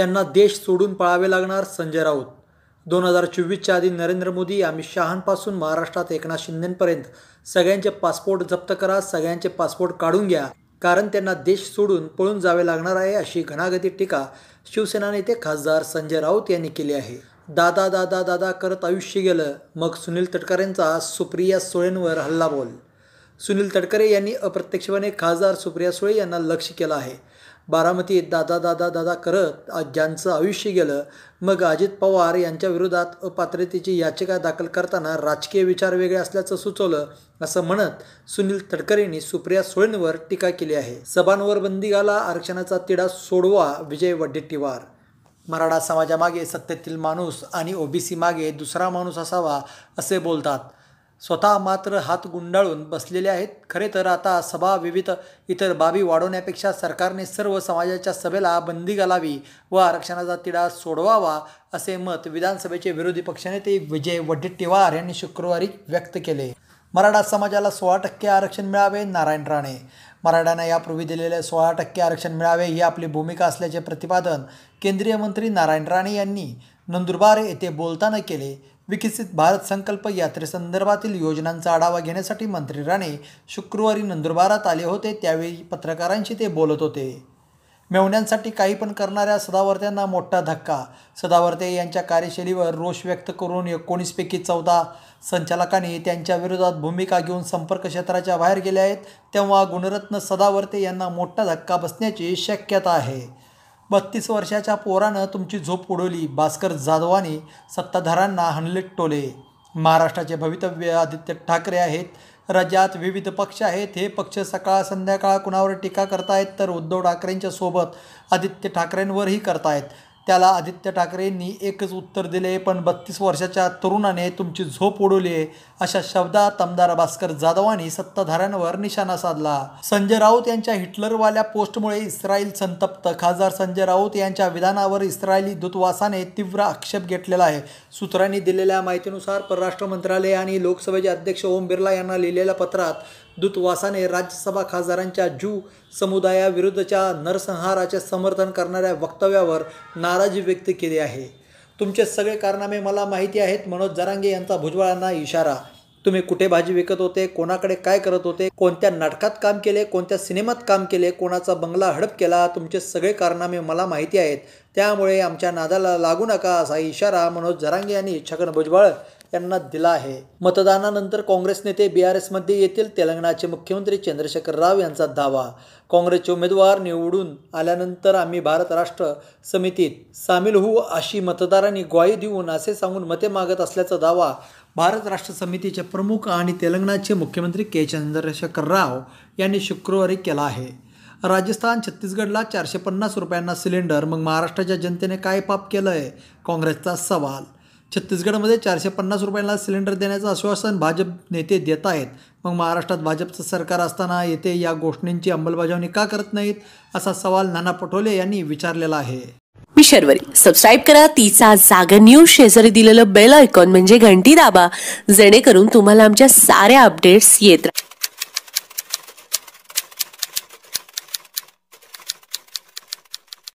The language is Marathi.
त्यांना देश सोडून पळावे लागणार संजय राऊत दोन हजार चोवीसच्या आधी नरेंद्र मोदी अमित शहापासून महाराष्ट्रात एकनाथ शिंदेपर्यंत सगळ्यांचे पासपोर्ट जप्त करा सगळ्यांचे पासपोर्ट काढून घ्या कारण त्यांना देश सोडून पळून जावे लागणार आहे अशी घणागती टीका शिवसेना नेते खासदार संजय राऊत यांनी केली आहे दादा दादा दादा करत आयुष्य गेलं मग सुनील तटकरेंचा सुप्रिया सुळेंवर हल्ला बोल सुनील तटकरे यांनी अप्रत्यक्षपणे खासदार सुप्रिया सुळे यांना लक्ष केलं आहे बारामतीत दादा दादा दादा करत ज्यांचं आयुष्य गेलं मग अजित पवार यांच्या विरोधात अपात्रतेची याचिका दाखल करताना राजकीय विचार वेगळे असल्याचं सुचवलं असं म्हणत सुनील तटकरेंनी सुप्रिया सुळेंवर टीका केली आहे सभांवर बंदी घाला आरक्षणाचा तिढा सोडवा विजय वडेट्टीवार मराठा समाजामागे सत्तेतील माणूस आणि ओबीसी मागे दुसरा माणूस असावा असे बोलतात स्वतः मात्र हात गुंडाळून बसलेले आहेत खरे तर आता सभा विविध इतर बाबी वाढवण्यापेक्षा सरकारने सर्व समाजाच्या सभेला बंदी घालावी व आरक्षणाचा तिढा सोडवावा असे मत विधानसभेचे विरोधी पक्षनेते विजय वडेट्टीवार यांनी शुक्रवारी व्यक्त केले मराठा समाजाला सोळा टक्के आरक्षण मिळावे नारायण राणे मराठ्यांना यापूर्वी दिलेले सोळा टक्के आरक्षण मिळावे ही आपली भूमिका असल्याचे प्रतिपादन केंद्रीय मंत्री नारायण राणे यांनी नंदुरबार येथे बोलताना केले विकसित भारत संकल्प यात्रेसंदर्भातील योजनांचा आढावा घेण्यासाठी मंत्री राणे शुक्रवारी नंदुरबारात आले होते त्यावेळी पत्रकारांशी ते बोलत होते मेवण्यांसाठी काही पण करणाऱ्या सदावर्त्यांना मोठा धक्का सदावर्ते यांच्या कार्यशैलीवर रोष व्यक्त करून एकोणीसपैकी चौदा संचालकांनी त्यांच्या विरोधात भूमिका घेऊन संपर्क क्षेत्राच्या बाहेर गेले आहेत तेव्हा गुणरत्न सदावर्ते यांना मोठा धक्का बसण्याची शक्यता आहे बत्तीस वर्षाच्या पोरानं तुमची झोप उडवली भास्कर जाधवाने सत्ताधारांना हणले टोले महाराष्ट्राचे भवितव्य आदित्य ठाकरे आहेत राज्यात विविध पक्ष आहेत हे पक्ष सकाळ संध्याकाळ कुणावर टीका करतायत तर उद्धव ठाकरेंच्या सोबत आदित्य ठाकरेंवरही करतायत त्याला आदित्य ठाकरेंनी एकच उत्तर दिले पण बत्तीस वर्षाच्या तरुणाने तुमची झोप उडवली अशा शब्दात आमदार भास्कर जाधवांनी सत्ताधाऱ्यांवर निशाणा साधला संजय राऊत यांच्या हिटलरवाल्या पोस्टमुळे इस्रायल संतप्त खासदार संजय राऊत यांच्या विधानावर इस्रायली दूतवासाने तीव्र आक्षेप घेतलेला आहे सूत्रांनी दिलेल्या माहितीनुसार परराष्ट्र मंत्रालय आणि लोकसभेचे अध्यक्ष ओम बिर्ला यांना लिहिलेल्या पत्रात दूतवासाने राज्यसभा खासदारांच्या ज्यू समुदायाविरुद्धच्या नरसंहाराचे समर्थन करणाऱ्या वक्तव्यावर नाराजी व्यक्त केली आहे तुमचे सगळे कारनामे मला माहिती आहेत मनोज जरांगे यांचा भुजबळांना इशारा तुम्ही कुठे भाजी विकत होते कोणाकडे काय करत होते कोणत्या नाटकात काम केले कोणत्या सिनेमात काम केले कोणाचा बंगला हडप केला तुमचे सगळे कारनामे मला माहिती आहेत त्यामुळे आमच्या नादाला लागू नका असा इशारा मनोज जरांगे यांनी छगन भुजबळ यांना दिला आहे मतदानानंतर काँग्रेस नेते बी आर एसमध्ये येतील तेलंगणाचे मुख्यमंत्री चंद्रशेखर राव यांचा दावा काँग्रेसचे उमेदवार निवडून आल्यानंतर आम्ही भारत राष्ट्र समितीत सामील होऊ अशी मतदारांनी ग्वाही देऊन असे सांगून मते मागत असल्याचा दावा भारत राष्ट्र समितीचे प्रमुख आणि तेलंगणाचे मुख्यमंत्री के चंद्रशेखर राव यांनी शुक्रवारी केला आहे राजस्थान छत्तीसगडला चारशे पन्नास रुपयांना सिलेंडर मग महाराष्ट्राच्या जनतेने काय पाप केलं आहे काँग्रेसचा सवाल छत्तीसगडमध्ये चारशे पन्नास रुपयांना सिलेंडर देण्याचं आश्वासन भाजप नेते देत आहेत मग महाराष्ट्रात भाजपचं सरकार असताना येथे या गोष्टींची अंमलबजावणी का करत नाहीत असा सवाल नाना पटोले यांनी विचारलेला आहे मी सबस्क्राईब करा तिचा जागा न्यूज शेजारी दिलेलं बेल आयकॉन म्हणजे घंटी दाबा जेणेकरून तुम्हाला आमच्या साऱ्या अपडेट्स येत